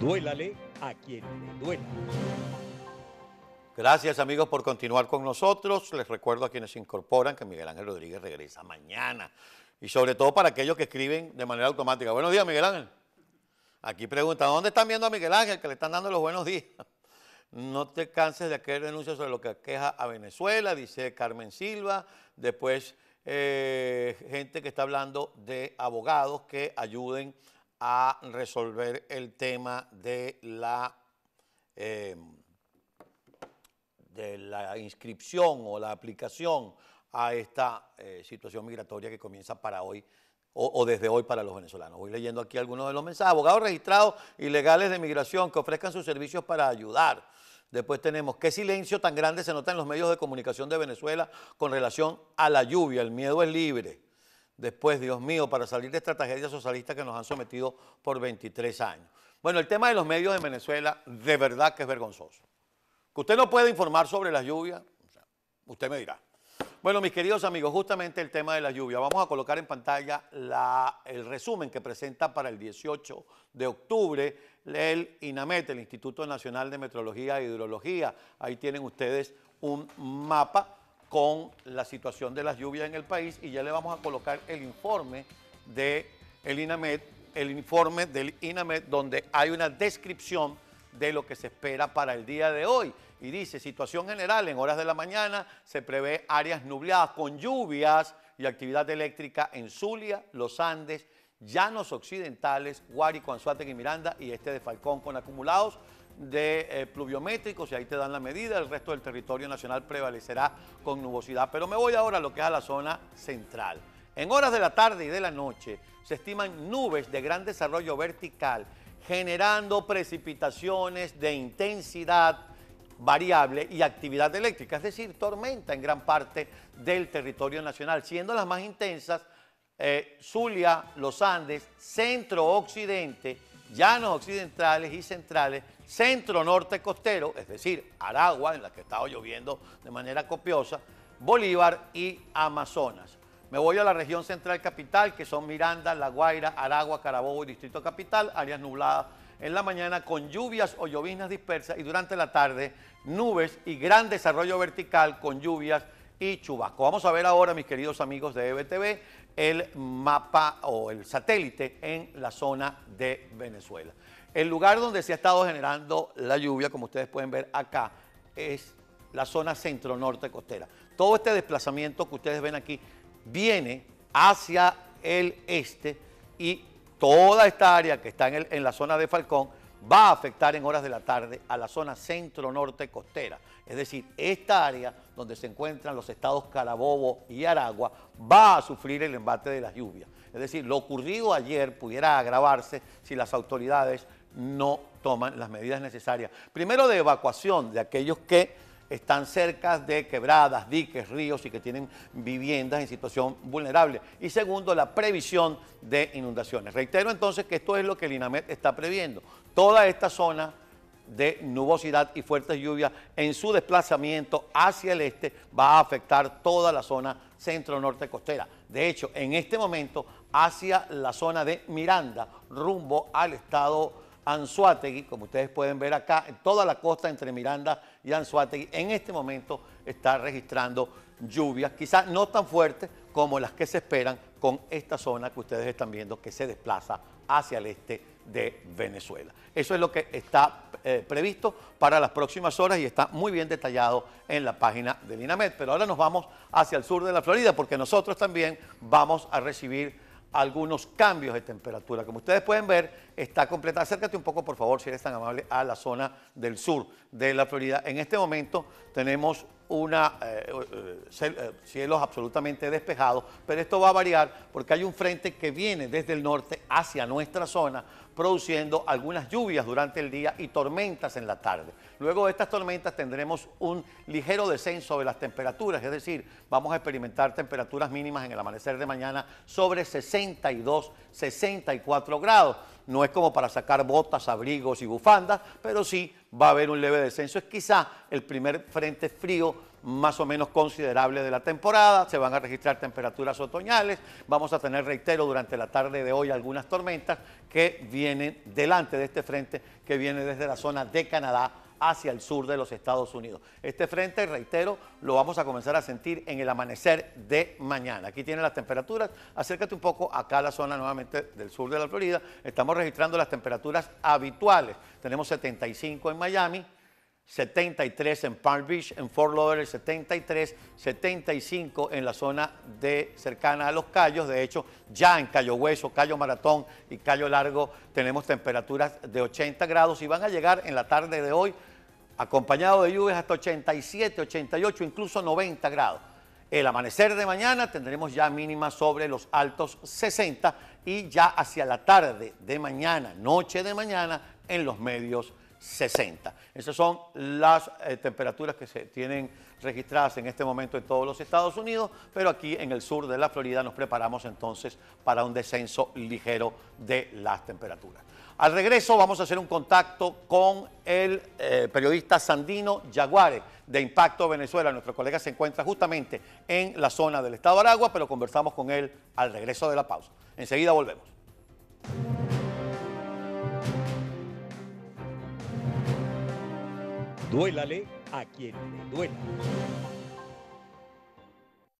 Duélale a quien le duela. Gracias amigos por continuar con nosotros. Les recuerdo a quienes se incorporan que Miguel Ángel Rodríguez regresa mañana. Y sobre todo para aquellos que escriben de manera automática. Buenos días, Miguel Ángel. Aquí pregunta, ¿dónde están viendo a Miguel Ángel que le están dando los buenos días? No te canses de aquel denuncio sobre lo que queja a Venezuela, dice Carmen Silva. Después, eh, gente que está hablando de abogados que ayuden a resolver el tema de la, em, de la inscripción o la aplicación a esta eh, situación migratoria que comienza para hoy o, desde hoy para los venezolanos. Voy leyendo aquí algunos de los mensajes. Abogados registrados legales de migración que ofrezcan sus servicios para ayudar. Después tenemos, ¿qué silencio tan grande se nota en los medios de comunicación de Venezuela con relación a la lluvia? El miedo es libre después, Dios mío, para salir de esta tragedia socialista que nos han sometido por 23 años. Bueno, el tema de los medios en Venezuela de verdad que es vergonzoso. Que usted no puede informar sobre las lluvias, usted me dirá. Bueno, mis queridos amigos, justamente el tema de la lluvia. Vamos a colocar en pantalla el resumen que presenta para el 18 de octubre el INAMET, el Instituto Nacional de Metrología e Hidrología. Ahí tienen ustedes un mapa con la situación de las lluvias en el país y ya le vamos a colocar el informe de INAMED, el informe del INAMED donde hay una descripción de lo que se espera para el día de hoy. Y dice, situación general, en horas de la mañana se prevé áreas nubladas con lluvias y actividad eléctrica en Zulia, Los Andes, Llanos Occidentales, Guárico, Anzuategui y Miranda y este de Falcón con acumulados de eh, pluviométricos y ahí te dan la medida. El resto del territorio nacional prevalecerá con nubosidad. Pero me voy ahora a lo que es a la zona central. En horas de la tarde y de la noche se estiman nubes de gran desarrollo vertical generando precipitaciones de intensidad variable y actividad eléctrica, es decir, tormenta en gran parte del territorio nacional, siendo las más intensas eh, Zulia, los Andes, centro-occidente, llanos occidentales y centrales centro-norte costero, es decir, Aragua, en la que estado lloviendo de manera copiosa, Bolívar y Amazonas. Me voy a la región central capital, que son Miranda, La Guaira, Aragua, Carabobo y Distrito Capital, áreas nubladas en la mañana con lluvias o lloviznas dispersas y durante la tarde nubes y gran desarrollo vertical con lluvias y chubasco. Vamos a ver ahora, mis queridos amigos de EBTV, el mapa o el satélite en la zona de Venezuela. El lugar donde se ha estado generando la lluvia, como ustedes pueden ver acá, es la zona centro-norte costera. Todo este desplazamiento que ustedes ven aquí viene hacia el este y toda esta área que está en, la zona de Falcón va a afectar en horas de la tarde a la zona centro-norte costera. Es decir, esta área donde se encuentran los estados Carabobo y Aragua va a sufrir el embate de las lluvias. Es decir, lo ocurrido ayer pudiera agravarse si las autoridades no toman las medidas necesarias. Primero de evacuación de aquellos que están cerca de quebradas, diques, ríos y que tienen viviendas en situación vulnerable. Y segundo, la previsión de inundaciones. Reitero entonces que esto es lo que el INAMED está previendo. Toda esta zona de nubosidad y fuertes lluvias en su desplazamiento hacia el este va a afectar toda la zona centro-norte costera. De hecho, en este momento, hacia la zona de Miranda, rumbo al estado Anzuategui, como ustedes pueden ver acá, en toda la costa entre Miranda y Anzuategui, en este momento está registrando lluvias, quizás no tan fuertes como las que se esperan con esta zona que ustedes están viendo que se desplaza hacia el este de Venezuela. Eso es lo que está eh, previsto para las próximas horas y está muy bien detallado en la página del INAMED. Pero ahora nos vamos hacia el sur de la Florida porque nosotros también vamos a recibir algunos cambios de temperatura. Como ustedes pueden ver, está completa. Acércate un poco, por favor, si eres tan amable, a la zona del sur de la Florida. En este momento tenemos una, eh, eh, eh, cielos absolutamente despejados, pero esto va a variar porque hay un frente que viene desde el norte hacia nuestra zona, produciendo algunas lluvias durante el día y tormentas en la tarde. Luego de estas tormentas tendremos un ligero descenso de las temperaturas, es decir, vamos a experimentar temperaturas mínimas en el amanecer de mañana sobre 62, 64 grados no es como para sacar botas, abrigos y bufandas, pero sí va a haber un leve descenso. Es quizá el primer frente frío más o menos considerable de la temporada, se van a registrar temperaturas otoñales, vamos a tener, reitero, durante la tarde de hoy algunas tormentas que vienen delante de este frente que viene desde la zona de Canadá hacia el sur de los Estados Unidos. Este frente, reitero, lo vamos a comenzar a sentir en el amanecer de mañana. Aquí tienen las temperaturas. Acércate un poco acá a la zona nuevamente del sur de la Florida. Estamos registrando las temperaturas habituales. Tenemos 75 en Miami. 73 en Palm Beach, en Fort Lauderdale 73, 75 en la zona de, cercana a Los Cayos. De hecho, ya en Cayo Hueso, Cayo Maratón y Cayo Largo tenemos temperaturas de 80 grados y van a llegar en la tarde de hoy acompañado de lluvias hasta 87, 88, incluso 90 grados. El amanecer de mañana tendremos ya mínimas sobre los altos 60 y ya hacia la tarde de mañana, noche de mañana, en los medios 60. Esas son las eh, temperaturas que se tienen registradas en este momento en todos los Estados Unidos, pero aquí en el sur de la Florida nos preparamos entonces para un descenso ligero de las temperaturas. Al regreso vamos a hacer un contacto con el eh, periodista Sandino Yaguare de Impacto Venezuela. Nuestro colega se encuentra justamente en la zona del estado de Aragua, pero conversamos con él al regreso de la pausa. Enseguida volvemos. Duélale a quien le duela.